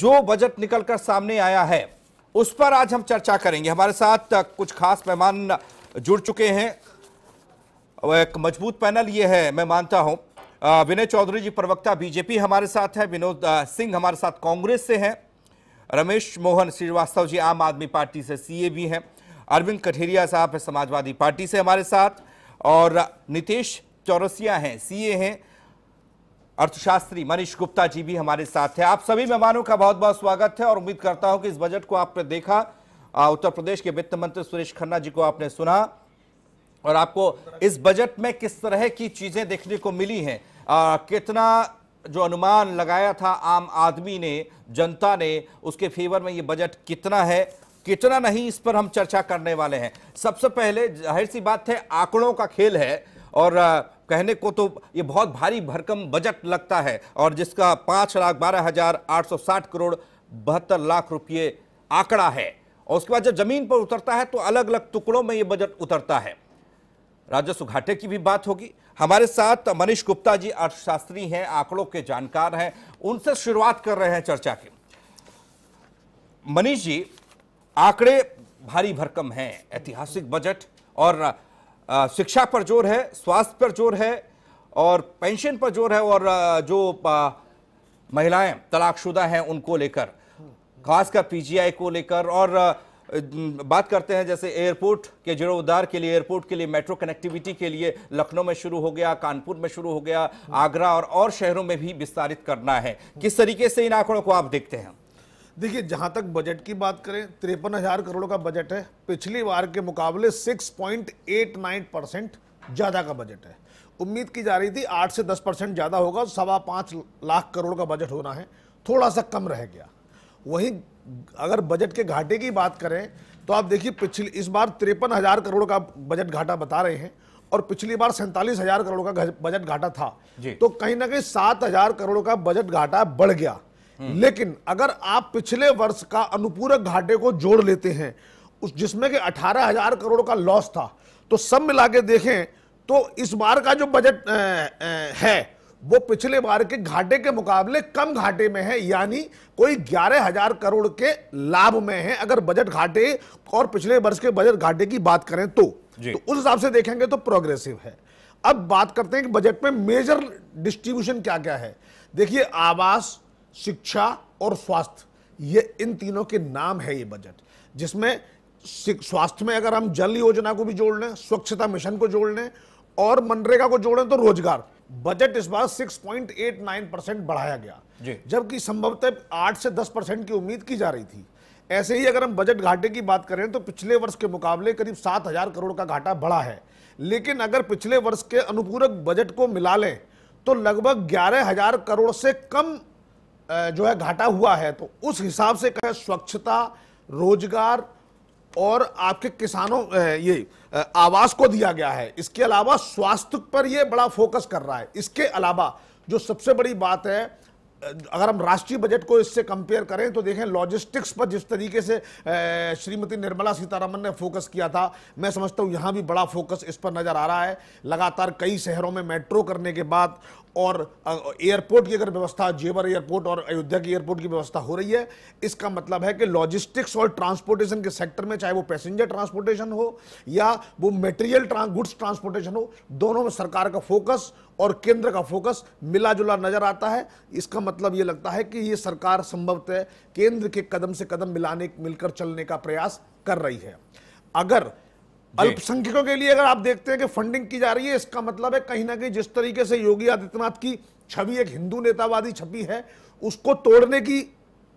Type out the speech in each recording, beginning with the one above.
जो बजट निकलकर सामने आया है उस पर आज हम चर्चा करेंगे हमारे साथ कुछ खास मेहमान जुड़ चुके हैं एक मजबूत पैनल ये है मैं मानता हूं विनय चौधरी जी प्रवक्ता बीजेपी हमारे साथ है विनोद सिंह हमारे साथ कांग्रेस से हैं रमेश मोहन श्रीवास्तव जी आम आदमी पार्टी से सीए भी हैं अरविंद कठेरिया साहब है समाजवादी पार्टी से हमारे साथ और नितेश चौरसिया हैं सीए हैं अर्थशास्त्री मनीष गुप्ता जी भी हमारे साथ हैं आप सभी मेहमानों का बहुत बहुत स्वागत है और उम्मीद करता हूं कि इस बजट को आपने देखा उत्तर प्रदेश के वित्त मंत्री सुरेश खन्ना जी को आपने सुना और आपको इस बजट में किस तरह की चीजें देखने को मिली हैं कितना जो अनुमान लगाया था आम आदमी ने जनता ने उसके फेवर में ये बजट कितना है कितना नहीं इस पर हम चर्चा करने वाले हैं सबसे पहले जाहिर सी बात है आंकड़ों का खेल है और कहने को तो ये बहुत भारी भरकम बजट लगता है और जिसका पाँच लाख बारह हज़ार आठ सौ साठ करोड़ बहत्तर लाख रुपये आंकड़ा है और उसके बाद जब ज़मीन पर उतरता है तो अलग अलग टुकड़ों में ये बजट उतरता है राजस्व घाटे की भी बात होगी हमारे साथ मनीष गुप्ता जी अर्थशास्त्री हैं आंकड़ों के जानकार हैं उनसे शुरुआत कर रहे हैं चर्चा की मनीष जी आंकड़े भारी भरकम हैं ऐतिहासिक बजट और शिक्षा पर जोर है स्वास्थ्य पर जोर है और पेंशन पर जोर है और जो महिलाएं तलाकशुदा हैं उनको लेकर खासकर पीजीआई को लेकर और बात करते हैं जैसे एयरपोर्ट के जीर्णोद्धार के लिए एयरपोर्ट के लिए मेट्रो कनेक्टिविटी के लिए लखनऊ में शुरू हो गया कानपुर में शुरू हो गया आगरा और और शहरों में भी विस्तारित करना है किस तरीके से इन आंकड़ों को आप देखते हैं देखिए जहाँ तक बजट की बात करें तिरपन हज़ार करोड़ का बजट है पिछली बार के मुकाबले 6.89 परसेंट ज़्यादा का बजट है उम्मीद की जा रही थी 8 से 10 परसेंट ज़्यादा होगा सवा पाँच लाख करोड़ का बजट होना है थोड़ा सा कम रह गया वहीं अगर बजट के घाटे की बात करें तो आप देखिए पिछली इस बार तिरपन हज़ार करोड़ का बजट घाटा बता रहे हैं और पिछली बार सैंतालीस हज़ार करोड़ का बजट घाटा था तो कहीं ना कहीं सात हज़ार करोड़ का बजट घाटा बढ़ गया लेकिन अगर आप पिछले वर्ष का अनुपूरक घाटे को जोड़ लेते हैं उस जिसमें कि अठारह हजार करोड़ का लॉस था तो सब मिला के देखें तो इस बार का जो बजट है वो पिछले बार के घाटे के मुकाबले कम घाटे में है यानी कोई ग्यारह हजार करोड़ के लाभ में है अगर बजट घाटे और पिछले वर्ष के बजट घाटे की बात करें तो, तो उस हिसाब से देखेंगे तो प्रोग्रेसिव है अब बात करते हैं कि बजट में मेजर डिस्ट्रीब्यूशन क्या क्या है देखिए आवास शिक्षा और स्वास्थ्य ये इन तीनों के नाम है ये बजट जिसमें स्वास्थ्य में अगर हम जल योजना को भी जोड़ लें स्वच्छता मिशन को जोड़ लें और मनरेगा को जोड़ें तो रोजगार बजट इस बार 6.89 परसेंट बढ़ाया गया जबकि संभवतः 8 से 10 परसेंट की उम्मीद की जा रही थी ऐसे ही अगर हम बजट घाटे की बात करें तो पिछले वर्ष के मुकाबले करीब सात हजार करोड़ का घाटा बढ़ा है लेकिन अगर पिछले वर्ष के अनुपूरक बजट को मिला लें तो लगभग ग्यारह हजार करोड़ से कम जो है घाटा हुआ है तो उस हिसाब से कहें स्वच्छता रोजगार और आपके किसानों ये आवास को दिया गया है इसके अलावा स्वास्थ्य पर ये बड़ा फोकस कर रहा है इसके अलावा जो सबसे बड़ी बात है अगर हम राष्ट्रीय बजट को इससे कंपेयर करें तो देखें लॉजिस्टिक्स पर जिस तरीके से श्रीमती निर्मला सीतारमन ने फोकस किया था मैं समझता हूँ यहाँ भी बड़ा फोकस इस पर नज़र आ रहा है लगातार कई शहरों में मेट्रो करने के बाद और एयरपोर्ट की अगर व्यवस्था जेवर एयरपोर्ट और अयोध्या की एयरपोर्ट की व्यवस्था हो रही है इसका मतलब है कि लॉजिस्टिक्स और ट्रांसपोर्टेशन के सेक्टर में चाहे वो पैसेंजर ट्रांसपोर्टेशन हो या वो मटेरियल गुड्स ट्रांसपोर्टेशन हो दोनों में सरकार का फोकस और केंद्र का फोकस मिला जुला नजर आता है इसका मतलब ये लगता है कि ये सरकार संभवतः केंद्र के कदम से कदम मिलाने मिलकर चलने का प्रयास कर रही है अगर अल्पसंख्यकों के लिए अगर आप देखते हैं कि फंडिंग की जा रही है इसका मतलब है कहीं ना कहीं जिस तरीके से योगी आदित्यनाथ की छवि एक हिंदू नेतावादी छवि है उसको तोड़ने की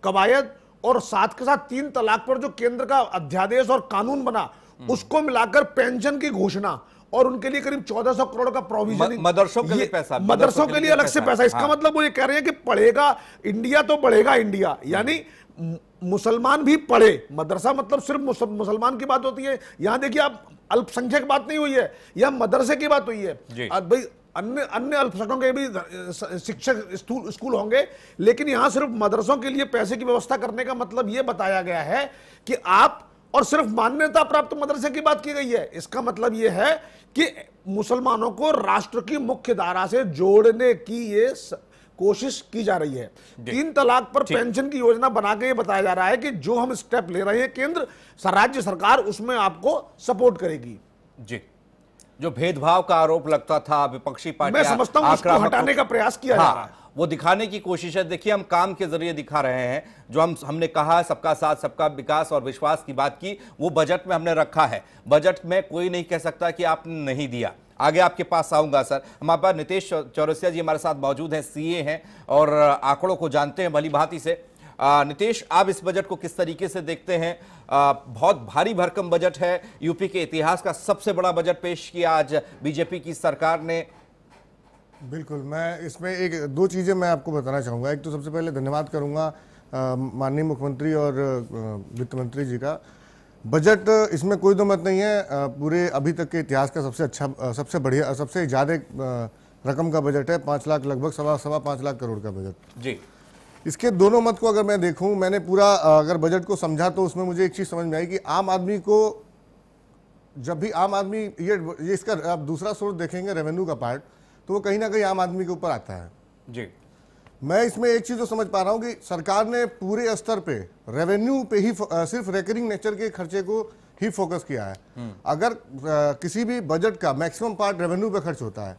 कवायद और साथ के साथ तीन तलाक पर जो केंद्र का अध्यादेश और कानून बना हम्म। उसको मिलाकर पेंशन की घोषणा और उनके लिए करीब 1400 करोड़ का प्रोविजन मदरसों के लिए पैसा मदरसों के लिए अलग से पैसा इसका हाँ। मतलब वो ये कह रहे हैं कि पढ़ेगा इंडिया तो बढ़ेगा इंडिया यानी मुसलमान भी पढ़े मदरसा मतलब सिर्फ मुसलमान की बात होती है यहां देखिए आप अल्पसंख्यक बात नहीं हुई है यह मदरसे की बात हुई है भाई अन्य अन्य अल्पसंख्यकों के भी शिक्षक स्कूल होंगे लेकिन यहां सिर्फ मदरसों के लिए पैसे की व्यवस्था करने का मतलब यह बताया गया है कि आप और सिर्फ मान्यता प्राप्त मदरसे की बात की गई है इसका मतलब यह है कि मुसलमानों को राष्ट्र की मुख्य धारा से जोड़ने की यह स... कोशिश की जा रही है तीन तलाक पर पेंशन की योजना बना के ये बताया जा रहा है कि जो हम स्टेप ले रहे हैं केंद्र राज्य सरकार उसमें आपको सपोर्ट करेगी जी जो भेदभाव का आरोप लगता था विपक्षी पार्टी समझता हूँ हटाने का प्रयास किया जा हाँ, रहा वो दिखाने की कोशिश है देखिए हम काम के जरिए दिखा रहे हैं जो हम हमने कहा सबका साथ सबका विकास और विश्वास की बात की वो बजट में हमने रखा है बजट में कोई नहीं कह सकता कि आपने नहीं दिया आगे आपके पास आऊंगा सर हमारे पास नितेश चौरसिया जी हमारे साथ मौजूद हैं सीए हैं और आंकड़ों को जानते हैं भली भांति से नितेश आप इस बजट को किस तरीके से देखते हैं आ, बहुत भारी भरकम बजट है यूपी के इतिहास का सबसे बड़ा बजट पेश किया आज बीजेपी की सरकार ने बिल्कुल मैं इसमें एक दो चीज़ें मैं आपको बताना चाहूँगा एक तो सबसे पहले धन्यवाद करूँगा माननीय मुख्यमंत्री और वित्त मंत्री जी का बजट इसमें कोई दो मत नहीं है पूरे अभी तक के इतिहास का सबसे अच्छा सबसे बढ़िया सबसे ज़्यादा रकम का बजट है पाँच लाख लगभग सवा सवा पाँच लाख करोड़ का बजट जी इसके दोनों मत को अगर मैं देखूं मैंने पूरा अगर बजट को समझा तो उसमें मुझे एक चीज़ समझ में आई कि आम आदमी को जब भी आम आदमी ये ये इसका आप दूसरा सोर्स देखेंगे रेवेन्यू का पार्ट तो वो कहीं ना कहीं आम आदमी के ऊपर आता है जी मैं इसमें एक चीज़ तो समझ पा रहा हूँ कि सरकार ने पूरे स्तर पे रेवेन्यू पे ही सिर्फ रेकरिंग नेचर के खर्चे को ही फोकस किया है हम्म। अगर किसी भी बजट का मैक्सिमम पार्ट रेवेन्यू पे खर्च होता है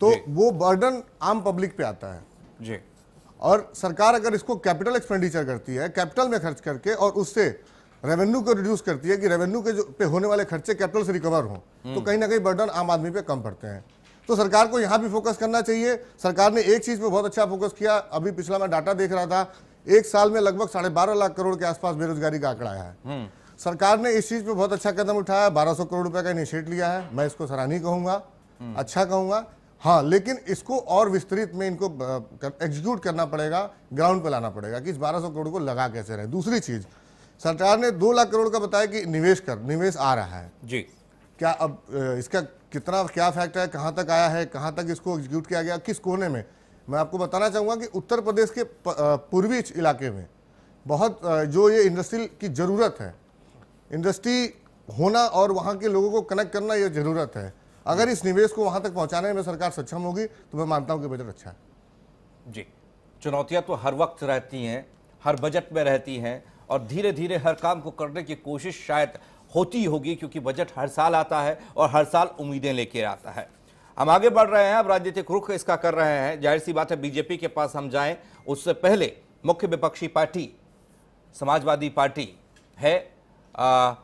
तो वो बर्डन आम पब्लिक पे आता है जी और सरकार अगर इसको कैपिटल एक्सपेंडिचर करती है कैपिटल में खर्च करके और उससे रेवेन्यू को रिड्यूस करती है कि रेवेन्यू के जो पे होने वाले खर्चे कैपिटल से रिकवर हों हम्म। तो कहीं ना कहीं बर्डन आम आदमी पे कम पड़ते हैं तो सरकार को यहाँ भी फोकस करना चाहिए सरकार ने एक चीज़ पे बहुत अच्छा फोकस किया अभी पिछला मैं डाटा देख रहा था एक साल में लगभग साढ़े बारह लाख करोड़ के आसपास बेरोजगारी का आंकड़ा है हम्म। सरकार ने इस चीज़ पे बहुत अच्छा कदम उठाया बारह सौ करोड़ रुपए का इनिशिएट लिया है मैं इसको सराहनीय कहूंगा हम्म। अच्छा कहूंगा हाँ लेकिन इसको और विस्तृत में इनको एग्जीक्यूट करना पड़ेगा ग्राउंड पे लाना पड़ेगा कि इस बारह सौ करोड़ को लगा कैसे रहे दूसरी चीज़ सरकार ने दो लाख करोड़ का बताया कि निवेश कर निवेश आ रहा है जी क्या अब इसका कितना क्या फैक्ट है कहाँ तक आया है कहाँ तक इसको एग्जीक्यूट किया गया किस कोने में मैं आपको बताना चाहूँगा कि उत्तर प्रदेश के पूर्वी इलाके में बहुत जो ये इंडस्ट्री की ज़रूरत है इंडस्ट्री होना और वहाँ के लोगों को कनेक्ट करना ये ज़रूरत है अगर इस निवेश को वहाँ तक पहुँचाने में सरकार सक्षम होगी तो मैं मानता हूँ कि बजट अच्छा है जी चुनौतियाँ तो हर वक्त रहती हैं हर बजट में रहती हैं और धीरे धीरे हर काम को करने की कोशिश शायद होती होगी क्योंकि बजट हर साल आता है और हर साल उम्मीदें लेकर आता है हम आगे बढ़ रहे हैं अब राजनीतिक रुख इसका कर रहे हैं जाहिर सी बात है बीजेपी के पास हम जाएं उससे पहले मुख्य विपक्षी पार्टी समाजवादी पार्टी है आ,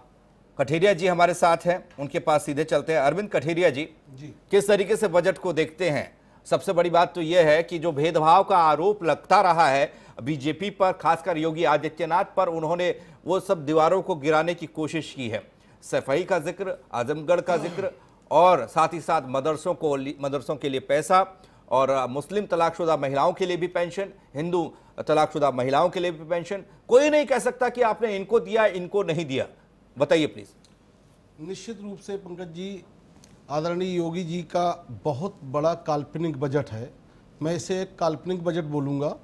कठेरिया जी हमारे साथ हैं उनके पास सीधे चलते हैं अरविंद कठेरिया जी, जी किस तरीके से बजट को देखते हैं सबसे बड़ी बात तो यह है कि जो भेदभाव का आरोप लगता रहा है बीजेपी पर खासकर योगी आदित्यनाथ पर उन्होंने वो सब दीवारों को गिराने की कोशिश की है सफाई का जिक्र आजमगढ़ का जिक्र और साथ ही साथ मदरसों को मदरसों के लिए पैसा और मुस्लिम तलाकशुदा महिलाओं के लिए भी पेंशन हिंदू तलाकशुदा महिलाओं के लिए भी पेंशन कोई नहीं कह सकता कि आपने इनको दिया इनको नहीं दिया बताइए प्लीज़ निश्चित रूप से पंकज जी आदरणीय योगी जी का बहुत बड़ा काल्पनिक बजट है मैं इसे एक काल्पनिक बजट बोलूँगा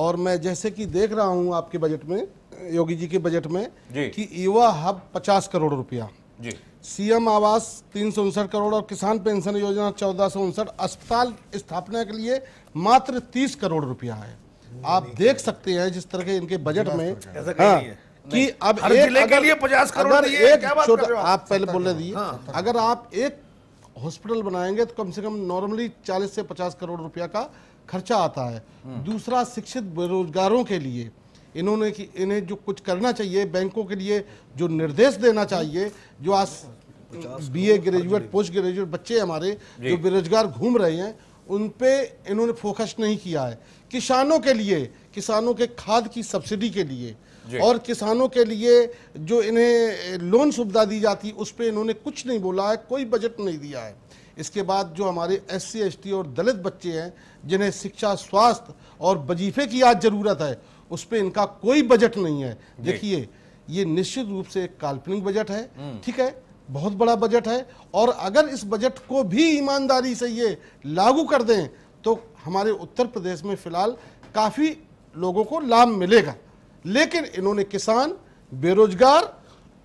और मैं जैसे कि देख रहा हूँ आपके बजट में योगी जी के बजट में कि युवा हब पचास करोड़ रुपया सीएम आवास तीन सौ उनसठ करोड़ और किसान पेंशन योजना चौदह सौ उनसठ अस्पताल स्थापना के लिए मात्र तीस करोड़ रुपया है आप देख सकते हैं जिस तरह के इनके बजट में हाँ, कि अब एक पचास करोड़ छोटा आप पहले बोलने दिए हाँ, अगर आप एक हॉस्पिटल बनाएंगे तो कम से कम नॉर्मली चालीस से पचास करोड़ रुपया का खर्चा आता है दूसरा शिक्षित बेरोजगारों के लिए इन्होंने कि इन्हें जो कुछ करना चाहिए बैंकों के लिए जो निर्देश देना चाहिए जो आज बीए ग्रेजुएट पोस्ट ग्रेजुएट बच्चे हमारे जो बेरोजगार घूम रहे हैं उन पे इन्होंने फोकस नहीं किया है किसानों के लिए किसानों के खाद की सब्सिडी के लिए और किसानों के लिए जो इन्हें लोन सुविधा दी जाती उस पर इन्होंने कुछ नहीं बोला है कोई बजट नहीं दिया है इसके बाद जो हमारे एस सी एस टी और दलित बच्चे हैं जिन्हें शिक्षा स्वास्थ्य और वजीफे की आज ज़रूरत है उस पर इनका कोई बजट नहीं है देखिए ये निश्चित रूप से एक काल्पनिक बजट है हम्म। ठीक है बहुत बड़ा बजट है और अगर इस बजट को भी ईमानदारी से ये लागू कर दें तो हमारे उत्तर प्रदेश में फिलहाल काफ़ी लोगों को लाभ मिलेगा लेकिन इन्होंने किसान बेरोजगार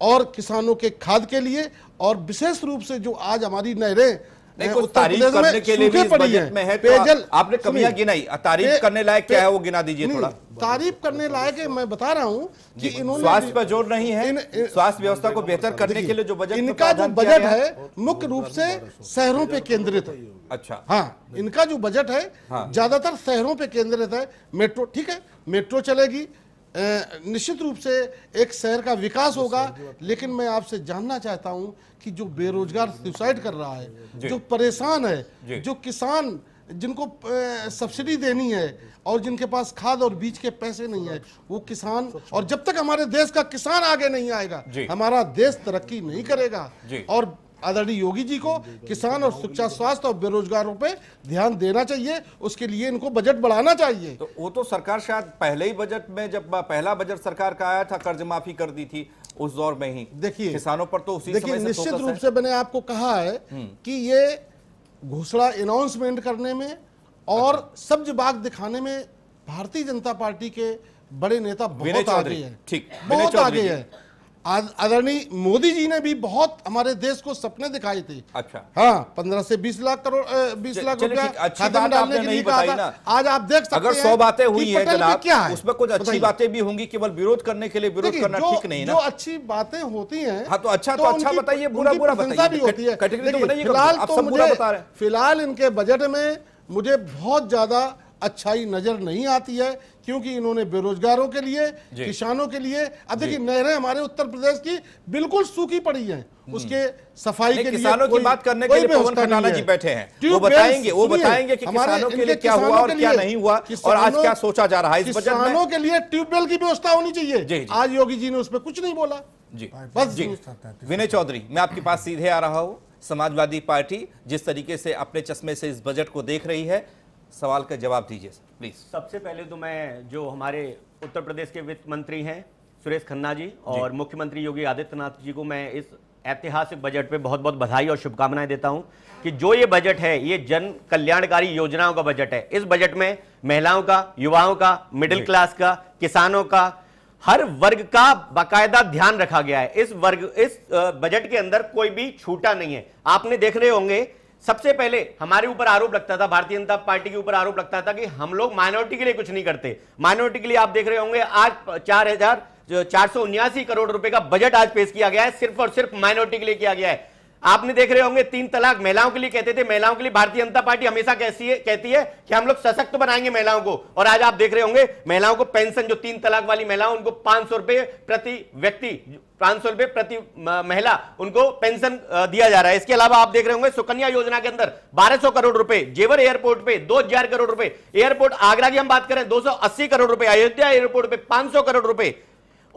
और किसानों के खाद के लिए और विशेष रूप से जो आज हमारी नहरें नहीं कुछ तारीफ करने के लिए भी बजट में है पेयजल आपने कमियां गिनाई तारीफ करने लायक क्या है वो गिना दीजिए थोड़ा तारीफ करने लायक मैं बता रहा हूँ कि इन्होंने स्वास्थ्य पर जोर नहीं है स्वास्थ्य व्यवस्था को बेहतर करने के लिए जो बजट इनका जो बजट है मुख्य रूप से शहरों पे केंद्रित है अच्छा हाँ इनका जो बजट है हाँ। ज्यादातर शहरों पे केंद्रित है मेट्रो ठीक है मेट्रो चलेगी निश्चित रूप से एक शहर का विकास तो होगा लेकिन मैं आपसे जानना चाहता हूं कि जो बेरोजगार सुसाइड कर रहा है जो परेशान है जो किसान जिनको सब्सिडी देनी है और जिनके पास खाद और बीज के पैसे नहीं है वो किसान और जब तक हमारे देश का किसान आगे नहीं आएगा हमारा देश तरक्की नहीं करेगा और आदरणीय योगी जी को किसान और शिक्षा स्वास्थ्य और बेरोजगारों पे ध्यान देना चाहिए उसके लिए इनको बजट बढ़ाना चाहिए तो वो तो सरकार शायद पहले ही बजट में जब पहला बजट सरकार का आया था कर्ज माफी कर दी थी उस दौर में ही देखिए किसानों पर तो उसी देखिए निश्चित रूप से मैंने आपको कहा है हम्म। कि ये घोषणा अनाउंसमेंट करने में और अच्छा। सब्ज बाग दिखाने में भारतीय जनता पार्टी के बड़े नेता बहुत आगे हैं ठीक बहुत आगे हैं आदरणीय मोदी जी ने भी बहुत हमारे देश को सपने दिखाए थे अच्छा हाँ पंद्रह से बीस लाख करोड़ बीस लाख रुपया खाते में डालने के लिए कहा था आज आप देख सकते अगर सौ बातें हुई है जनाब क्या है उसमें कुछ अच्छी बातें भी होंगी केवल विरोध करने के लिए विरोध करना ठीक नहीं जो अच्छी बातें होती है हाँ तो अच्छा तो, तो अच्छा बताइए तो तो बुरा बुरा बताइए फिलहाल तो मुझे फिलहाल इनके बजट में मुझे बहुत ज्यादा अच्छाई नजर नहीं आती है क्योंकि इन्होंने बेरोजगारों के लिए किसानों के लिए अब देखिए नहरें हमारे उत्तर प्रदेश की बिल्कुल सूखी पड़ी हैं हम्म। उसके सफाई के किसानों की बात करने के लिए पवन खटाना जी बैठे हैं वो बताएंगे वो बताएंगे कि किसानों के लिए क्या हुआ और क्या नहीं हुआ और आज क्या सोचा जा रहा है किसानों के लिए ट्यूबवेल की व्यवस्था होनी चाहिए आज योगी जी ने उस पर कुछ नहीं बोला जी बस जी विनय चौधरी मैं आपके पास सीधे आ रहा हूँ समाजवादी पार्टी जिस तरीके से अपने चश्मे से इस बजट को देख रही है सवाल का जवाब दीजिए प्लीज सबसे पहले तो मैं जो हमारे उत्तर प्रदेश के वित्त मंत्री हैं सुरेश खन्ना जी और मुख्यमंत्री योगी आदित्यनाथ जी को मैं इस ऐतिहासिक बजट पे बहुत बहुत बधाई और शुभकामनाएं देता हूं कि जो ये बजट है ये जन कल्याणकारी योजनाओं का बजट है इस बजट में महिलाओं का युवाओं का मिडिल क्लास का किसानों का हर वर्ग का बाकायदा ध्यान रखा गया है इस वर्ग इस बजट के अंदर कोई भी छूटा नहीं है आपने देख रहे होंगे सबसे पहले हमारे ऊपर आरोप लगता था भारतीय जनता पार्टी के ऊपर आरोप लगता था कि हम लोग माइनॉरिटी के लिए कुछ नहीं करते माइनॉरिटी के लिए आप देख रहे होंगे आज चार हजार चार सौ उन्यासी करोड़ रुपए का बजट आज पेश किया गया है सिर्फ और सिर्फ माइनॉरिटी के लिए किया गया है आपने देख रहे होंगे तीन तलाक महिलाओं के लिए कहते थे महिलाओं के लिए भारतीय जनता पार्टी हमेशा कहती है कहती है कि हम लोग सशक्त बनाएंगे महिलाओं को और आज आप देख रहे होंगे महिलाओं को पेंशन जो तीन तलाक वाली महिलाओं उनको पांच सौ रुपए प्रति व्यक्ति पांच सौ रुपए प्रति महिला उनको पेंशन दिया जा रहा है इसके अलावा आप देख रहे होंगे सुकन्या योजना के अंदर बारह करोड़ रुपए जेवर एयरपोर्ट पे दो करोड़ रुपए एयरपोर्ट आगरा की हम बात करें दो करोड़ रुपए अयोध्या एयरपोर्ट पे पांच करोड़ रुपए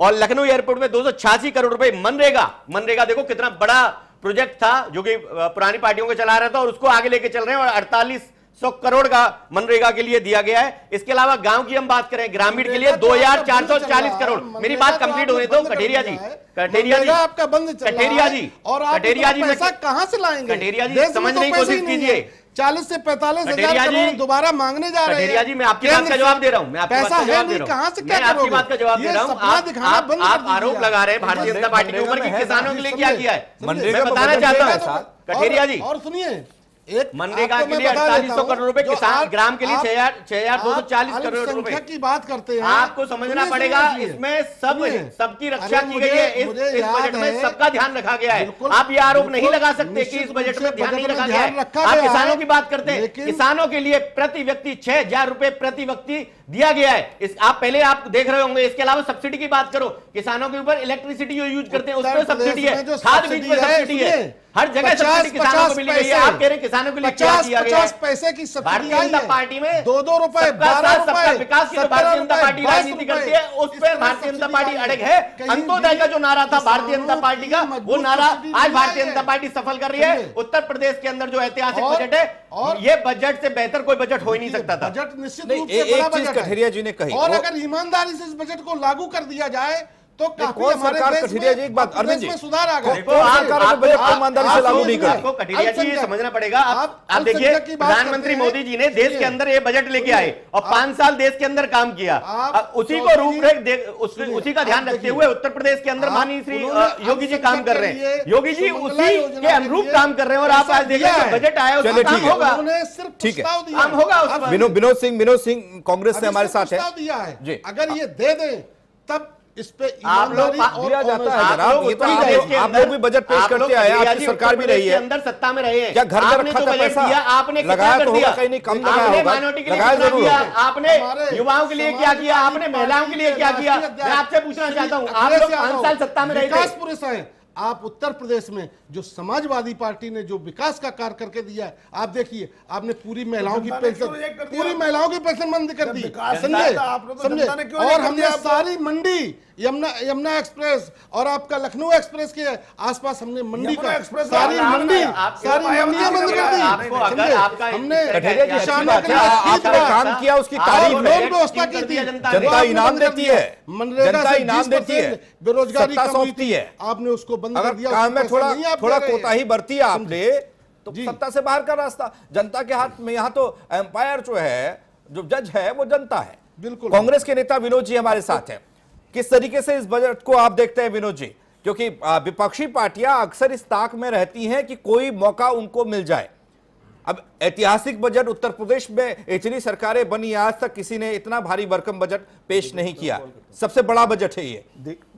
और लखनऊ एयरपोर्ट में दो करोड़ रुपए मनरेगा मनरेगा देखो कितना बड़ा प्रोजेक्ट था जो कि पुरानी पार्टियों को चला रहा था और उसको आगे लेके चल रहे हैं और अड़तालीस सौ करोड़ का मनरेगा के लिए दिया गया है इसके अलावा गांव की हम बात करें ग्रामीण के लिए तो दो हजार चार सौ चालीस करोड़ मेरी बात तो कंप्लीट होने दो कटेरिया जी कटेरिया जी आपका बंद कटेरिया जी और कटेरिया जी कहा से लाएंगे कटेरिया जी समझने तो की कोशिश कीजिए चालीस से पैंतालीस हजार करोड़ दोबारा मांगने जा रहे हैं जी मैं आपकी बात का जवाब दे रहा हूँ मैं पैसा है नहीं कहाँ से क्या आपकी बात का जवाब दे रहा हूँ आप आप आरोप लगा रहे हैं भारतीय जनता पार्टी के ऊपर किसानों के लिए क्या किया है मैं बताना तो चाहता हूँ कठेरिया जी और सुनिए एक मनरेगा के लिए अड़तालीस सौ करोड़ रुपए किसान ग्राम के लिए छह हजार छह हजार दो सौ चालीस करोड़ रुपए की बात करते हैं आपको समझना पड़ेगा इसमें सब सबकी रक्षा की गई है इस, इस बजट में सबका ध्यान रखा गया है आप ये आरोप नहीं लगा सकते कि इस बजट में ध्यान नहीं रखा गया है आप किसानों की बात करते हैं किसानों के लिए प्रति व्यक्ति छह हजार रूपए प्रति व्यक्ति दिया गया है इस आप पहले आप देख रहे होंगे इसके अलावा सब्सिडी की बात करो किसानों के ऊपर इलेक्ट्रिसिटी जो यूज करते हैं उसमें सब्सिडी है खाद बीज में सब्सिडी है हर जगह सब्सिडी किसानों को मिली है आप कह रहे किसानों के लिए क्या किया गया है पैसे की भारतीय जनता पार्टी में दो दो रुपए सबका विकास की तो भारतीय जनता पार्टी राजनीति करती है उस पर भारतीय जनता पार्टी अड़ग है अंत्योदय का जो नारा था भारतीय जनता पार्टी का वो नारा आज भारतीय जनता पार्टी सफल कर रही है उत्तर प्रदेश के अंदर जो ऐतिहासिक बजट है और ये बजट से बेहतर कोई बजट हो ही नहीं सकता था बजट निश्चित रूप से बड़ा बजट है जी ने कही और अगर ईमानदारी से इस बजट को लागू कर दिया जाए तो समझना पड़ेगा आप देखिए प्रधानमंत्री मोदी जी ने देश के अंदर ये बजट लेके आए और पांच साल देश के अंदर काम किया उसी को रूपरेख उसी का ध्यान रखते हुए उत्तर प्रदेश के अंदर माननीय श्री योगी जी काम कर रहे हैं योगी जी उसी के अनुरूप काम कर रहे हैं और आप आज देखिए बजट आया चलिए ठीक है ठीक है काम होगा विनोद सिंह विनोद सिंह कांग्रेस ने हमारे साथ है जी अगर ये दे दें तब इस पे आप लोग दिया जाता है जनाब ये तो आप लोग भी बजट पेश करते आए आपकी सरकार भी रही है अंदर सत्ता में रही क्या घर में रखा था पैसा आपने लगाया तो होगा कहीं नहीं कम तो लगाया होगा माइनॉरिटी के आपने युवाओं के लिए क्या किया आपने महिलाओं के लिए क्या किया मैं आपसे पूछना चाहता हूँ आप लोग पांच साल सत्ता में रहे थे आप उत्तर प्रदेश में जो समाजवादी पार्टी ने जो विकास का कार्य करके दिया है आप देखिए आपने पूरी महिलाओं की पेंशन पूरी महिलाओं की पेंशन बंद कर दी समझे तो और हमने सारी मंडी यमुना यमुना एक्सप्रेस और आपका लखनऊ एक्सप्रेस के आसपास हमने मंडी का सारी मंडी सारी मंडियां बंद कर दी हमने तो काम किया उसकी तारीफ में व्यवस्था की थी जनता इनाम देती है मनरेगा इनाम देती है बेरोजगारी है आपने उसको बंद कर दिया काम में थोड़ा थोड़ा कोताही बरती आपने तो सत्ता से बाहर का रास्ता जनता के हाथ में यहाँ तो एम्पायर जो है जो जज है वो जनता है बिल्कुल कांग्रेस के नेता विनोद जी हमारे साथ हैं किस तरीके से इस बजट को आप देखते हैं विनोद जी क्योंकि विपक्षी पार्टियां अक्सर इस ताक में रहती हैं कि कोई मौका उनको मिल जाए अब ऐतिहासिक बजट उत्तर प्रदेश में इतनी सरकारें बनी आज तक किसी ने इतना भारी भरकम बजट पेश नहीं किया सबसे बड़ा बजट है ये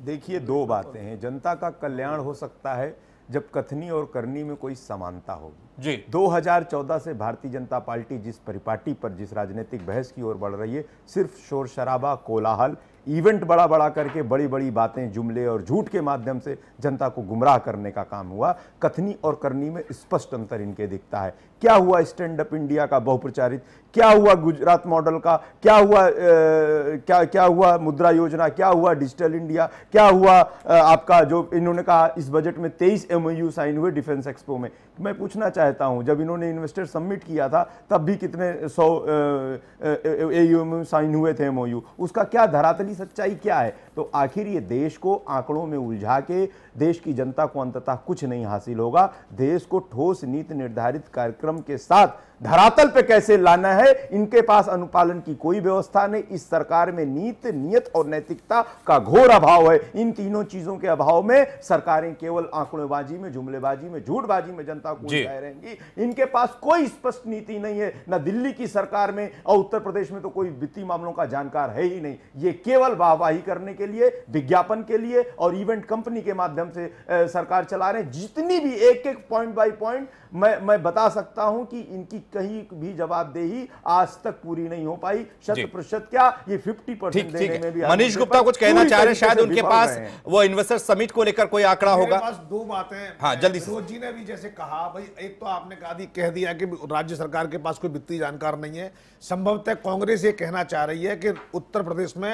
देखिए दो बातें हैं जनता का कल्याण हो सकता है जब कथनी और करनी में कोई समानता होगी जी 2014 से भारतीय जनता पार्टी जिस परिपाटी पर जिस राजनीतिक बहस की ओर बढ़ रही है सिर्फ शोर शराबा कोलाहल इवेंट बड़ा बड़ा करके बड़ी बड़ी बातें जुमले और झूठ के माध्यम से जनता को गुमराह करने का काम हुआ कथनी और करनी में स्पष्ट अंतर इनके दिखता है क्या हुआ स्टैंड अप इंडिया का बहुप्रचारित क्या हुआ गुजरात मॉडल का क्या हुआ ए, क्या क्या हुआ मुद्रा योजना क्या हुआ डिजिटल इंडिया क्या हुआ आ, आपका जो इन्होंने कहा इस बजट में तेईस एम साइन हुए डिफेंस एक्सपो में मैं पूछना चाहता हूं जब इन्होंने इन्वेस्टर सबमिट किया था तब भी कितने सौ ए साइन हुए थे एम उसका क्या धरातली सच्चाई क्या है तो आखिर ये देश को आंकड़ों में उलझा के देश की जनता को अंततः कुछ नहीं हासिल होगा देश को ठोस नीति निर्धारित कार्यक्रम के साथ धरातल पे कैसे लाना है इनके पास अनुपालन की कोई व्यवस्था नहीं इस सरकार में नीत नियत और नैतिकता का घोर अभाव है इन तीनों चीजों के अभाव में सरकारें केवल आंकड़ेबाजी में जुमलेबाजी में झूठबाजी में जनता को रहेंगी इनके पास कोई स्पष्ट नीति नहीं है न दिल्ली की सरकार में और उत्तर प्रदेश में तो कोई वित्तीय मामलों का जानकार है ही नहीं ये केवल वाहवाही करने के लिए विज्ञापन के लिए और इवेंट कंपनी के माध्यम से सरकार चला रहे हैं जितनी भी एक एक पॉइंट बाई पॉइंट मैं मैं बता सकता हूं कि इनकी कहीं भी जवाबदेही आज तक पूरी नहीं हो पाई शत प्रतिशत क्या ये फिफ्टी परसेंट में भी मनीष गुप्ता कुछ कहना चाह रहे शायद उनके पास वो इन्वेस्टर समिट को लेकर कोई आंकड़ा होगा दो बातें हाँ जल्दी जी ने भी जैसे कहा भाई एक तो आपने कहा कह दिया कि राज्य सरकार के पास कोई वित्तीय जानकार नहीं है संभवतः कांग्रेस ये कहना चाह रही है कि उत्तर प्रदेश में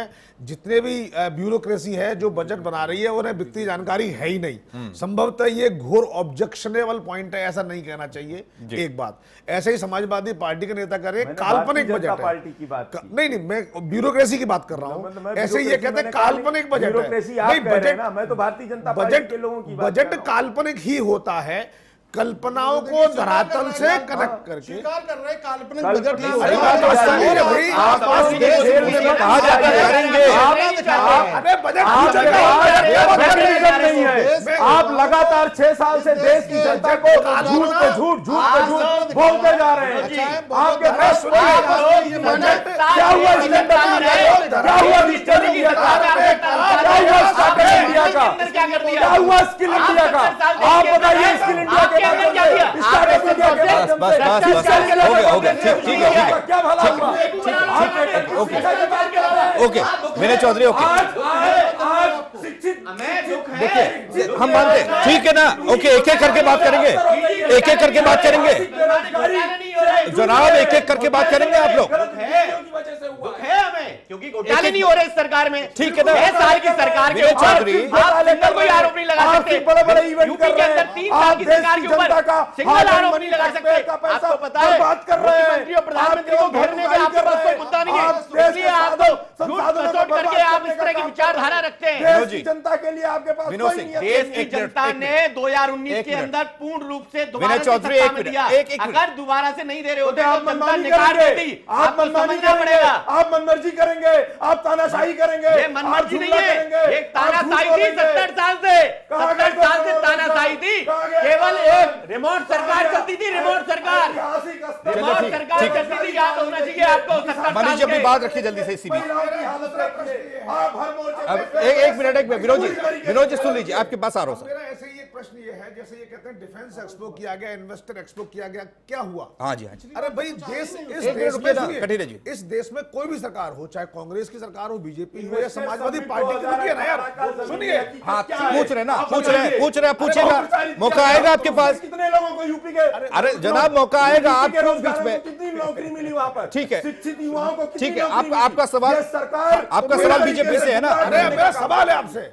जितने भी ब्यूरोक्रेसी है जो बजट बना रही है उन्हें वित्तीय जानकारी है ही नहीं हम्म। संभवतः ये घोर ऑब्जेक्शनेबल पॉइंट है ऐसा नहीं कहना चाहिए एक बात ऐसे ही समाजवादी पार्टी का नेता करे काल्पनिक बजट पार्टी की बात का, नहीं नहीं मैं ब्यूरोक्रेसी की बात कर रहा हूँ ऐसे ये कहते हैं काल्पनिक बजट नहीं बजट मैं तो भारतीय जनता बजट के लोगों की बजट काल्पनिक ही होता है कल्पनाओं तो को धरातल से कनेक्ट हाँ, करके स्वीकार कर रहे काल्पनिक आप लगातार छह साल से देश की जनता को झूठ पे झूठ झूठ पे झूठ बोलते जा रहे हैं अच्छा आपके अच्छा पास क्या हुआ क्या हुआ डिजिटल इंडिया का क्या हुआ स्किल इंडिया का आप बताइए स्किल इंडिया के बस बस बस बस हो गया हो गया ठीक ठीक है ठीक है ओके ओके मेरे चौधरी ओके देखिए हम मानते ठीक है ना ओके एक एक करके बात करेंगे एक एक करके बात करेंगे जनाब एक एक करके बात करेंगे आप लोग क्योंकि घोटाले नहीं हो रहे इस सरकार में ठीक है छह तो साल की सरकार के ऊपर कोई आरोप नहीं लगा सकते बड़े बड़े इवेंट के अंदर तीन साल की सरकार के ऊपर सिंगल आरोप नहीं लगा सकते आपको पता है बात कर रहे हैं मंत्री और प्रधानमंत्री को घेरने का आपके पास कोई मुद्दा नहीं है इसलिए आप तो करके आप इस तरह की विचारधारा रखते हैं जनता के लिए आपके पास कोई नहीं है देश की जनता ने 2019 के अंदर पूर्ण रूप से दोबारा चौधरी अगर दोबारा से नहीं दे रहे होते तो आप मनमानी करेंगे आप मनमानी करेंगे आप मनमर्जी करेंगे करेंगे आप तानाशाही करेंगे ये मनमर्जी नहीं है एक तानाशाही थी सत्तर साल से सत्तर तो साल से तानाशाही थी केवल तो एक रिमोट सरकार चलती थी रिमोट सरकार रिमोट सरकार चलती थी याद होना चाहिए आपको मनीष साल अपनी बात रखिए जल्दी से इसी बीच एक मिनट एक मिनट विनोद जी विनोद जी सुन लीजिए आपके पास आ रहा हूँ प्रश्न ये है जैसे ये कहते हैं डिफेंस एक्सपो किया गया इन्वेस्टर एक्सपो किया गया क्या हुआ हाँ जी हाँ जी अरे भाई देश इस देश में कठिन है जी इस देश में कोई भी सरकार हो चाहे कांग्रेस की सरकार हो बीजेपी हो या समाजवादी पार्टी की ना यार सुनिए हाँ पूछ रहे ना पूछ रहे पूछ रहे पूछेगा मौका आएगा आपके पास कितने लोगों को यूपी के अरे जनाब मौका आएगा आपको बीच में कितनी नौकरी मिली वहाँ पर ठीक है शिक्षित युवाओं को ठीक है आप, आपका सवाल सरकार आपका सवाल बीजेपी से है ना अरे मेरा सवाल है आपसे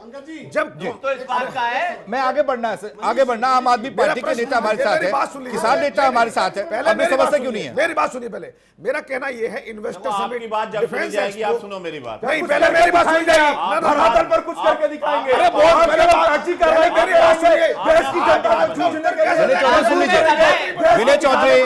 जब तो इस बात का है मैं आगे बढ़ना बढ़ना आगे बढ़ना आम आदमी पार्टी के नेता हमारे साथ है किसान नेता हमारे साथ है पहले हमें समस्या क्यों नहीं है मेरी बात सुनिए पहले मेरा कहना यह है इन्वेस्टर समिट बात जब डिफेंस जाएगी आप सुनो मेरी बात नहीं पहले मेरी बात सुनी जाएगी धरातल पर कुछ करके दिखाएंगे अरे बहुत मेरे प्राची कर रहे मेरी बात सुनिए देश की जनता को झूठने के लिए चौधरी विनय चौधरी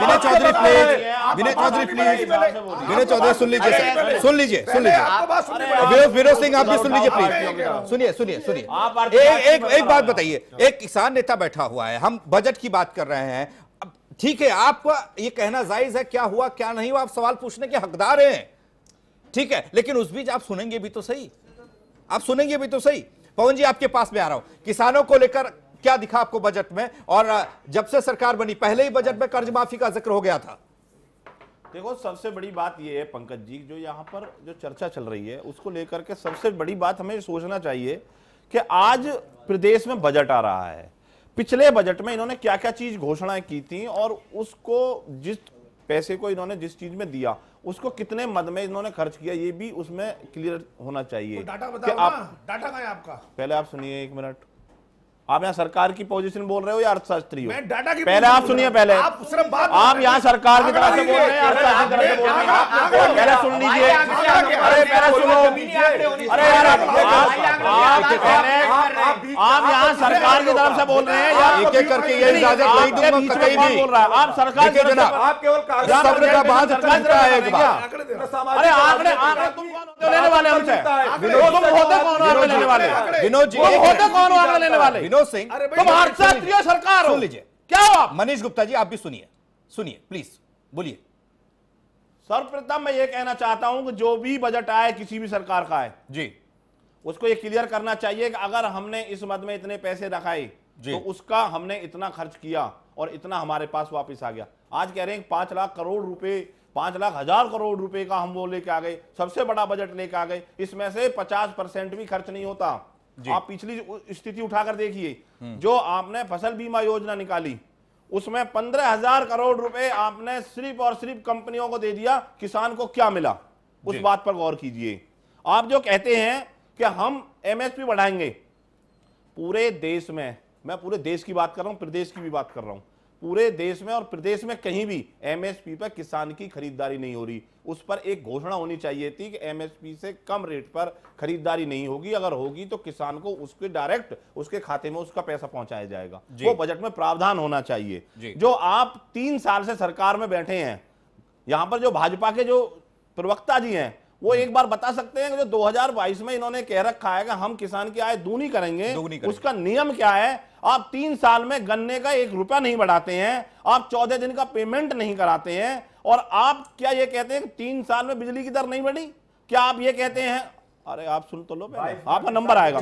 विनय चौधरी प्लीज विनय चौधरी प्लीज विनय चौधरी सुन लीजिए सुन लीजिए सुन लीजिए विनोद सिंह आप भी सुन लीजिए प्लीज सुनिए सुनिए सुनिए एक एक बात बताइए एक किसान नेता बैठा हुआ है हम बजट की बात कर रहे हैं ठीक है आपका ये कहना जायज है क्या हुआ क्या नहीं हुआ आप सवाल पूछने के हकदार हैं ठीक है लेकिन उस बीच आप सुनेंगे भी तो सही आप सुनेंगे भी तो सही पवन जी आपके पास में आ रहा हूं किसानों को लेकर क्या दिखा आपको बजट में और जब से सरकार बनी पहले ही बजट में कर्ज माफी का जिक्र हो गया था देखो सबसे बड़ी बात यह है पंकज जी जो यहां पर जो चर्चा चल रही है उसको लेकर के सबसे बड़ी बात हमें सोचना चाहिए कि आज प्रदेश में बजट आ रहा है पिछले बजट में इन्होंने क्या क्या चीज घोषणाएं की थी और उसको जिस पैसे को इन्होंने जिस चीज में दिया उसको कितने मद में इन्होंने खर्च किया ये भी उसमें क्लियर होना चाहिए तो डाटा बताओ आप आपका पहले आप सुनिए एक मिनट आप यहाँ सरकार की पोजीशन बोल रहे हो या अर्थशास्त्री हो मैं डाटा की पहले आप सुनिए पहले आप सिर्फ बात आप यहाँ सरकार की तरफ से बोल रहे हैं अर्थशास्त्री तरफ से बोल रहे हैं पहले सुन लीजिए अरे पहले सुनो अरे यार आप आप यहाँ सरकार की तरफ से बोल रहे हैं या एक एक करके ये इजाजत नहीं दूंगा कतई नहीं बोल रहा है आप सरकार के जनाब आप केवल कागज सब्र का बांध रहा है एक बार अरे आंकड़े आंकड़े तुम कौन लेने वाले हमसे तुम होते कौन आंकड़े लेने वाले विनोद जी तुम होते कौन आंकड़े लेने वाले विनोद सिंह तुम हर अर्थशास्त्रीय सरकार हो लीजिए क्या हो आप मनीष गुप्ता जी आप भी सुनिए सुनिए प्लीज बोलिए सर्वप्रथम मैं ये कहना चाहता हूं कि जो भी बजट आए किसी भी सरकार का आए जी उसको ये क्लियर करना चाहिए कि अगर हमने इस मद में इतने पैसे रखाए तो उसका हमने इतना खर्च किया और इतना हमारे पास वापस आ गया आज कह रहे हैं पांच लाख करोड़ रुपए पांच लाख हजार करोड़ रुपए का हम वो लेके आ गए सबसे बड़ा बजट लेके आ गए इसमें से पचास परसेंट भी खर्च नहीं होता आप पिछली स्थिति उठाकर देखिए हम्म। जो आपने फसल बीमा योजना निकाली उसमें पंद्रह हजार करोड़ रुपए आपने सिर्फ और सिर्फ कंपनियों को दे दिया किसान को क्या मिला उस बात पर गौर कीजिए आप जो कहते हैं कि हम एमएसपी बढ़ाएंगे पूरे देश में मैं पूरे देश की बात कर रहा हूं प्रदेश की भी बात कर रहा हूं पूरे देश में और प्रदेश में कहीं भी एमएसपी पर किसान की खरीदारी नहीं हो रही उस पर एक घोषणा होनी चाहिए थी कि एमएसपी से कम रेट पर खरीदारी नहीं होगी अगर होगी तो किसान को उसके डायरेक्ट उसके खाते में उसका पैसा पहुंचाया जाएगा वो बजट में प्रावधान होना चाहिए जो आप तीन साल से सरकार में बैठे हैं यहां पर जो भाजपा के जो प्रवक्ता जी हैं वो एक बार बता सकते हैं कि जो 2022 में इन्होंने कह रखा है कि हम किसान की आय दूनी करेंगे दूनी करेंगे। उसका नियम क्या है आप तीन साल में गन्ने का एक रुपया नहीं बढ़ाते हैं आप चौदह दिन का पेमेंट नहीं कराते हैं और आप क्या ये कहते हैं कि तीन साल में बिजली की दर नहीं बढ़ी क्या आप ये कहते हैं अरे आप सुन तो लो आपका नंबर आएगा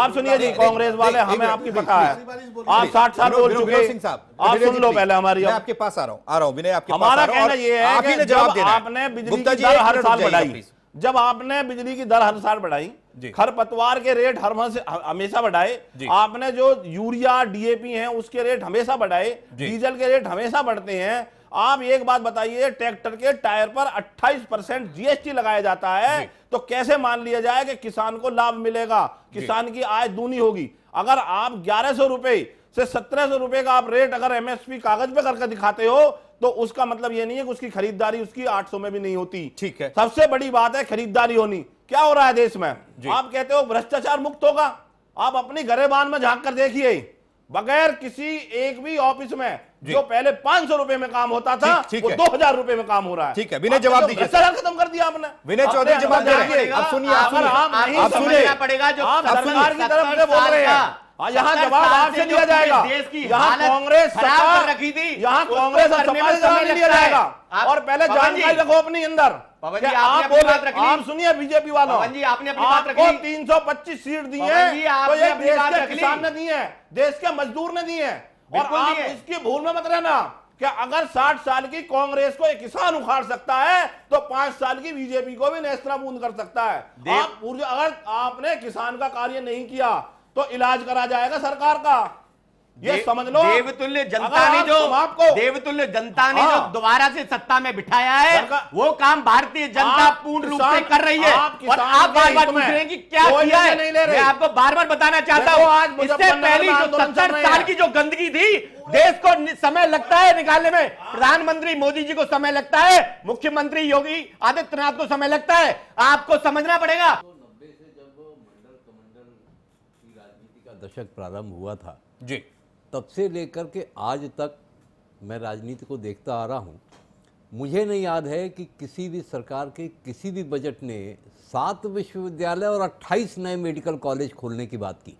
आप सुनिए जी कांग्रेस वाले हमें आपकी पता है आप साठ साल बोल चुके आप सुन लो पहले हमारी आपके पास आ रहा हूँ आ रहा हूँ हमारा कहना ये है आपने बिजली की दर हर साल बढ़ाई जब आपने बिजली की दर हर साल बढ़ाई खरपतवार के रेट हर हमेशा बढ़ाए आपने जो यूरिया डीएपी है उसके रेट हमेशा बढ़ाए डीजल के रेट हमेशा बढ़ते हैं आप एक बात बताइए ट्रैक्टर के टायर पर 28 परसेंट जीएसटी लगाया जाता है तो कैसे मान लिया जाए कि किसान को लाभ मिलेगा किसान की आय दूनी होगी अगर आप ग्यारह सौ रुपए से सत्रह सौ रुपए का आप रेट अगर एमएसपी कागज पे करके दिखाते हो तो उसका मतलब ये नहीं है कि उसकी खरीदारी उसकी 800 में भी नहीं होती ठीक है सबसे बड़ी बात है खरीदारी होनी क्या हो रहा है देश में आप कहते हो भ्रष्टाचार मुक्त होगा आप अपनी गरेबान में झांक कर देखिए बगैर किसी एक भी ऑफिस में जो पहले पांच सौ रुपए में काम होता था ठीक, ठीक वो दो हजार रुपए में काम हो रहा है ठीक है विनय जवाब तो दीजिए सर खत्म कर दिया आपने विनय चौधरी जवाब दे रहे हैं आप सुनिए आप सुनिए पड़ेगा जो सरकार की तरफ से बोल रहे हैं यहाँ जवाब आपसे दिया जाएगा यहाँ कांग्रेस सरकार रखी थी यहाँ कांग्रेस दिया जाएगा और पहले जानकारी रखो अपने अंदर आप बोल आप सुनिए बीजेपी वालों जी आपने अपनी बात रखी तीन सौ पच्चीस सीट दी है तो ये देश के किसान ने दी है देश के मजदूर ने दी है और आप इसकी भूल में मत रहना कि अगर 60 साल की कांग्रेस को एक किसान उखाड़ सकता है तो पांच साल की बीजेपी को भी नेस्तनाबूंद कर सकता है आप अगर आपने किसान का कार्य नहीं किया तो इलाज करा जाएगा सरकार का ये समझ लो देवतुल्य जनता ने जो आपको देवतुल्य जनता ने जो हाँ। दोबारा से सत्ता में बिठाया है वो काम भारतीय जनता पूर्ण रूप से कर रही है और आप बार बार पूछ रहे हैं कि क्या किया है मैं आपको बार बार बताना चाहता हूँ इससे पहले जो सत्तर साल की जो गंदगी थी देश को समय लगता है निकालने में प्रधानमंत्री मोदी जी को समय लगता है मुख्यमंत्री योगी आदित्यनाथ को समय लगता है आपको समझना पड़ेगा दशक प्रारंभ हुआ था जी तब से लेकर के आज तक मैं राजनीति को देखता आ रहा हूँ मुझे नहीं याद है कि किसी भी सरकार के किसी भी बजट ने सात विश्वविद्यालय और 28 नए मेडिकल कॉलेज खोलने की बात की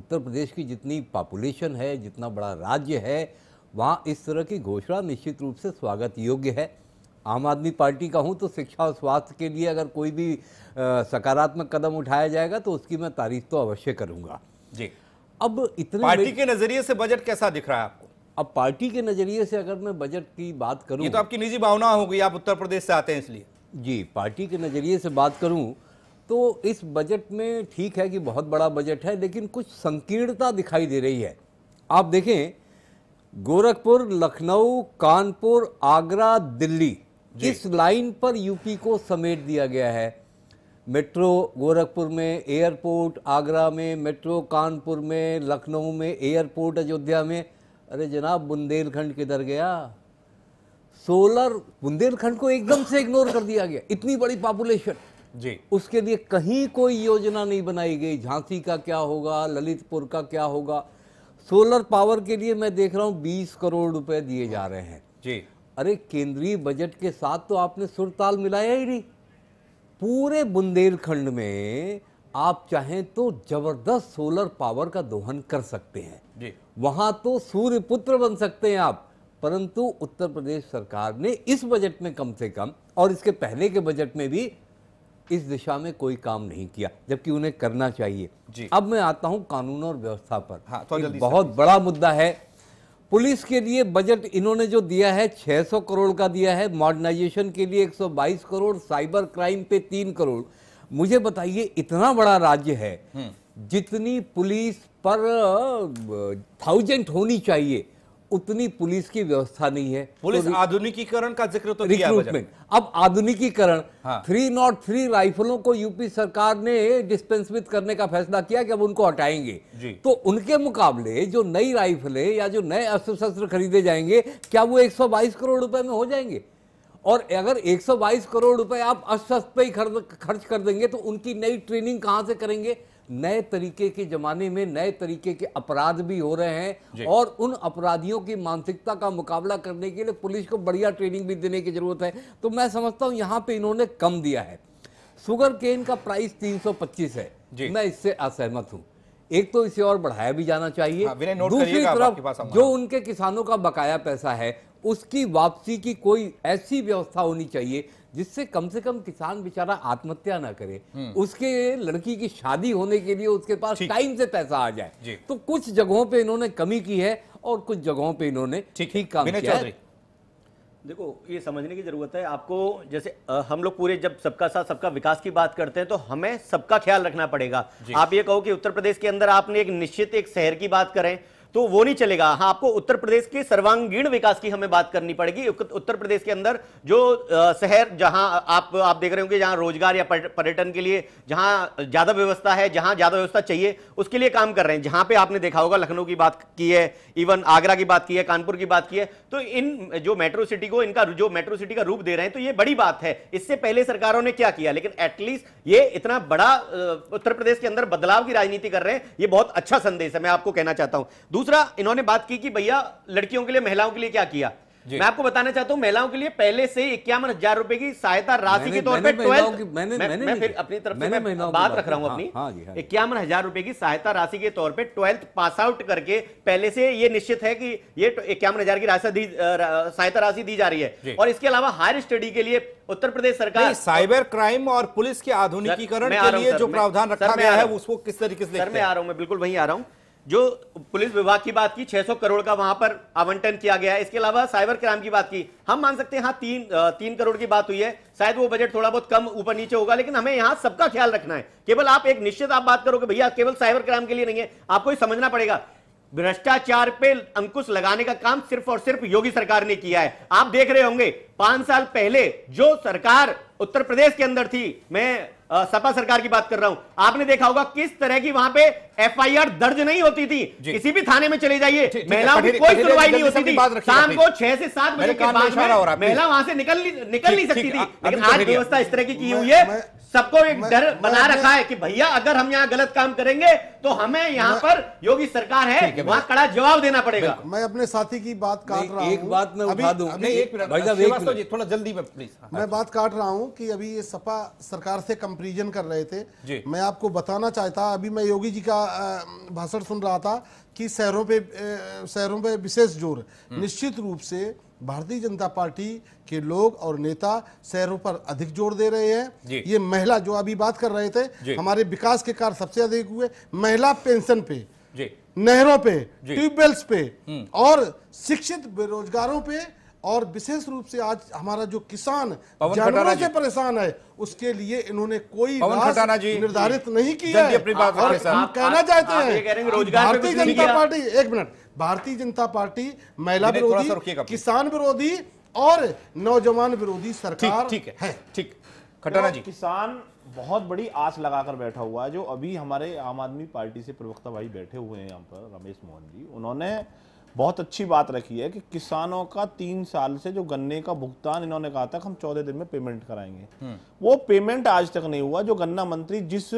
उत्तर प्रदेश की जितनी पॉपुलेशन है जितना बड़ा राज्य है वहाँ इस तरह की घोषणा निश्चित रूप से स्वागत योग्य है आम आदमी पार्टी का हूँ तो शिक्षा और स्वास्थ्य के लिए अगर कोई भी सकारात्मक कदम उठाया जाएगा तो उसकी मैं तारीफ तो अवश्य करूँगा जी अब इतने पार्टी के नजरिए से बजट कैसा दिख रहा है आपको अब पार्टी के नजरिए से अगर मैं बजट की बात करूं ये तो आपकी निजी भावना होगी आप उत्तर प्रदेश से आते हैं इसलिए जी पार्टी के नजरिए से बात करूं तो इस बजट में ठीक है कि बहुत बड़ा बजट है लेकिन कुछ संकीर्णता दिखाई दे रही है आप देखें गोरखपुर लखनऊ कानपुर आगरा दिल्ली इस लाइन पर यूपी को समेट दिया गया है मेट्रो गोरखपुर में एयरपोर्ट आगरा में मेट्रो कानपुर में लखनऊ में एयरपोर्ट अयोध्या में अरे जनाब बुंदेलखंड किधर गया सोलर बुंदेलखंड को एकदम से इग्नोर कर दिया गया इतनी बड़ी पॉपुलेशन जी उसके लिए कहीं कोई योजना नहीं बनाई गई झांसी का क्या होगा ललितपुर का क्या होगा सोलर पावर के लिए मैं देख रहा हूँ बीस करोड़ रुपए दिए जा रहे हैं जी अरे केंद्रीय बजट के साथ तो आपने सुरताल मिलाया ही नहीं पूरे बुंदेलखंड में आप चाहें तो जबरदस्त सोलर पावर का दोहन कर सकते हैं जी तो सूर्य पुत्र बन सकते हैं आप परंतु उत्तर प्रदेश सरकार ने इस बजट में कम से कम और इसके पहले के बजट में भी इस दिशा में कोई काम नहीं किया जबकि उन्हें करना चाहिए जी। अब मैं आता हूं कानून और व्यवस्था पर हाँ, तो बहुत बड़ा मुद्दा है पुलिस के लिए बजट इन्होंने जो दिया है 600 करोड़ का दिया है मॉडर्नाइजेशन के लिए 122 करोड़ साइबर क्राइम पे 3 करोड़ मुझे बताइए इतना बड़ा राज्य है हम्म। जितनी पुलिस पर थाउजेंड होनी चाहिए उतनी पुलिस की व्यवस्था नहीं है पुलिस तो आधुनिकीकरण का जिक्र तो रिक्रूटमेंट अब आधुनिकीकरण थ्री नॉट थ्री राइफलों को यूपी सरकार ने डिस्पेंसमित करने का फैसला किया कि अब उनको हटाएंगे तो उनके मुकाबले जो नई राइफलें या जो नए अस्त्र शस्त्र खरीदे जाएंगे क्या वो 122 करोड़ रुपए में हो जाएंगे और अगर 122 करोड़ रुपए आप अस्त्र शस्त्र पे ही खर्च कर देंगे तो उनकी नई ट्रेनिंग कहां से करेंगे नए तरीके के ज़माने में नए तरीके के अपराध भी हो रहे हैं और उन अपराधियों की मानसिकता का मुकाबला करने के लिए पुलिस को बढ़िया ट्रेनिंग भी देने की ज़रूरत है तो मैं समझता हूं यहाँ पे इन्होंने कम दिया है सुगर केन का प्राइस 325 है मैं इससे असहमत हूँ एक तो इसे और बढ़ाया भी जाना चाहिए हाँ, दूसरी तरफ जो हाँ। उनके किसानों का बकाया पैसा है उसकी वापसी की कोई ऐसी व्यवस्था होनी चाहिए जिससे कम से कम किसान बेचारा आत्महत्या ना करे हम्म। उसके लड़की की शादी होने के लिए उसके पास टाइम से पैसा आ जाए तो कुछ जगहों पे इन्होंने कमी की है और कुछ जगहों पे इन्होंने ठीक काम किया है देखो ये समझने की ज़रूरत है आपको जैसे हम लोग पूरे जब सबका साथ सबका विकास की बात करते हैं तो हमें सबका ख्याल रखना पड़ेगा आप ये कहो कि उत्तर प्रदेश के अंदर आपने एक निश्चित एक शहर की बात करें तो वो नहीं चलेगा हाँ आपको उत्तर प्रदेश के सर्वांगीण विकास की हमें बात करनी पड़ेगी उत्तर प्रदेश के अंदर जो शहर जहां आप आप देख रहे होंगे जहां रोजगार या पर्यटन के लिए जहां ज्यादा व्यवस्था है जहां ज्यादा व्यवस्था चाहिए उसके लिए काम कर रहे हैं जहां पे आपने देखा होगा लखनऊ की बात की है इवन आगरा की बात की है कानपुर की बात की है तो इन जो मेट्रो सिटी को इनका जो मेट्रो सिटी का रूप दे रहे हैं तो ये बड़ी बात है इससे पहले सरकारों ने क्या किया लेकिन एटलीस्ट ये इतना बड़ा उत्तर प्रदेश के अंदर बदलाव की राजनीति कर रहे हैं ये बहुत अच्छा संदेश है मैं आपको कहना चाहता हूं दूसरा इन्होंने बात की कि भैया लड़कियों के लिए महिलाओं के लिए क्या किया मैं आपको बताना चाहता हूं महिलाओं के लिए पहले से इक्यावन हजार रुपए की सहायता राशि के तौर पर फिर अपनी तरफ से मैं बात रख रहा हूं अपनी इक्यावन हजार रुपए की सहायता राशि के तौर पर ट्वेल्थ पास आउट करके पहले से ये निश्चित है कि ये इक्यावन हजार की राशि सहायता राशि दी जा रही है और इसके अलावा हायर स्टडी के लिए उत्तर प्रदेश सरकार साइबर क्राइम और पुलिस के आधुनिकीकरण के लिए जो प्रावधान रखा गया है उसको किस तरीके से मैं आ रहा हूँ मैं बिल्कुल वही आ रहा हूँ जो पुलिस विभाग की बात की 600 करोड़ का वहां पर आवंटन किया गया है इसके अलावा साइबर क्राइम की बात की हम मान सकते हैं हाँ तीन तीन करोड़ की बात हुई है शायद वो बजट थोड़ा बहुत कम ऊपर नीचे होगा लेकिन हमें यहाँ सबका ख्याल रखना है केवल आप एक निश्चित आप बात करोगे भैया केवल साइबर क्राइम के लिए नहीं है आपको समझना पड़ेगा भ्रष्टाचार पे अंकुश लगाने का काम सिर्फ और सिर्फ योगी सरकार ने किया है आप देख रहे होंगे पांच साल पहले जो सरकार उत्तर प्रदेश के अंदर थी मैं सपा सरकार की बात कर रहा हूं आपने देखा होगा किस तरह की वहां पे एफआईआर दर्ज नहीं होती थी किसी भी थाने में चले जाइए महिलाओं की कोई सुनवाई नहीं होती थी शाम को छह से सात बजे के बाद महिला वहां से निकल निकल नहीं सकती थी लेकिन आज व्यवस्था इस तरह की हुई है सबको एक डर बना रखा है कि भैया अगर हम यहाँ गलत काम करेंगे तो हमें यहाँ पर योगी सरकार है वहाँ कड़ा जवाब देना पड़ेगा मैं अपने साथी की बात काट रहा हूँ एक बात मैं उठा दूं एक मिनट थोड़ा जल्दी में प्लीज मैं हाँ। बात काट रहा हूँ कि अभी ये सपा सरकार से कंपेरिजन कर रहे थे मैं आपको बताना चाहता अभी मैं योगी जी का भाषण सुन रहा था कि शहरों पे शहरों पे विशेष जोर हम्म। निश्चित रूप से भारतीय जनता पार्टी के लोग और नेता शहरों पर अधिक जोर दे रहे हैं ये महिला जो अभी बात कर रहे थे हमारे विकास के कार्य सबसे अधिक हुए महिला पेंशन पे नहरों पे ट्यूबवेल्स पे हम्म। और शिक्षित बेरोजगारों पे और विशेष रूप से आज हमारा जो किसान जानवरों से परेशान है उसके लिए इन्होंने कोई निर्धारित नहीं किया है और हम कहना चाहते हैं भारतीय जनता पार्टी एक मिनट भारतीय जनता पार्टी महिला विरोधी किसान विरोधी और नौजवान विरोधी सरकार ठीक है ठीक खटाना तो जी किसान बहुत बड़ी आस लगाकर बैठा हुआ है जो अभी हमारे आम आदमी पार्टी से प्रवक्ता भाई बैठे हुए हैं यहाँ पर रमेश मोहन जी उन्होंने बहुत अच्छी बात रखी है कि किसानों का तीन साल से जो गन्ने का भुगतान इन्होंने कहा था हम चौदह दिन में पेमेंट कराएंगे हम्म। वो पेमेंट आज तक नहीं हुआ जो गन्ना मंत्री जिस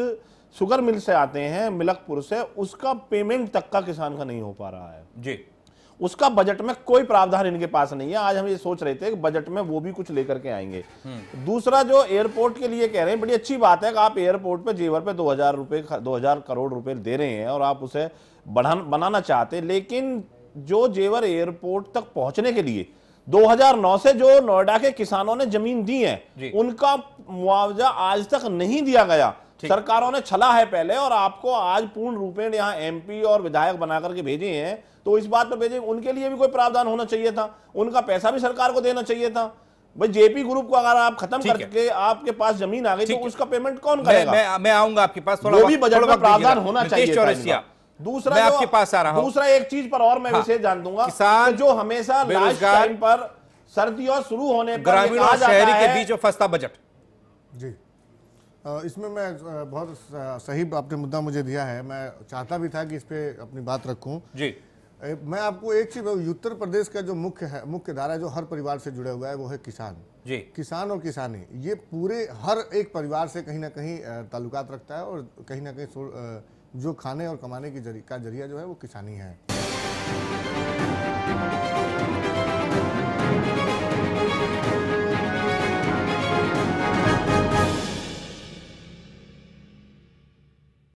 सुगर मिल से आते हैं मिलकपुर से उसका पेमेंट तक का किसान का नहीं हो पा रहा है जी उसका बजट में कोई प्रावधान इनके पास नहीं है आज हम ये सोच रहे थे कि बजट में वो भी कुछ लेकर के आएंगे हम्म। दूसरा जो एयरपोर्ट के लिए कह रहे हैं बड़ी अच्छी बात है कि आप एयरपोर्ट पे जेवर पे दो हजार 2000 दो हजार करोड़ रुपए दे रहे हैं और आप उसे बढ़ा बनाना चाहते लेकिन जो जेवर एयरपोर्ट तक पहुंचने के लिए 2009 से जो नोएडा के किसानों ने जमीन दी है उनका मुआवजा आज तक नहीं दिया गया सरकारों ने छला है पहले और आपको आज पूर्ण रूपेण यहाँ एमपी और विधायक बना करके भेजे हैं तो इस बात पर भेजे उनके लिए भी कोई प्रावधान होना चाहिए था उनका पैसा भी सरकार को देना चाहिए था भाई जेपी ग्रुप को अगर आप खत्म करके आपके पास जमीन आ गई तो उसका पेमेंट कौन करेगा मैं, मैं आऊंगा आपके पास थोड़ा भी बजट में प्रावधान होना चाहिए दूसरा मैं आपके पास आ रहा हूं दूसरा एक चीज पर और मैं हाँ, विशेष जान दूंगा किसान जो हमेशा टाइम पर सर्दी और शुरू होने पर ग्रामीण और शहरी के बीच में फंसता बजट जी इसमें मैं बहुत सही आपने मुद्दा मुझे दिया है मैं चाहता भी था कि इस पर अपनी बात रखूं जी मैं आपको एक चीज उत्तर प्रदेश का जो मुख्य है मुख्य धारा है जो हर परिवार से जुड़े हुआ है वो है किसान जी किसान और किसानी ये पूरे हर एक परिवार से कहीं ना कहीं ताल्लुकात रखता है और कहीं ना कहीं जो खाने और कमाने की जरी, का जरिया जो है वो किसानी है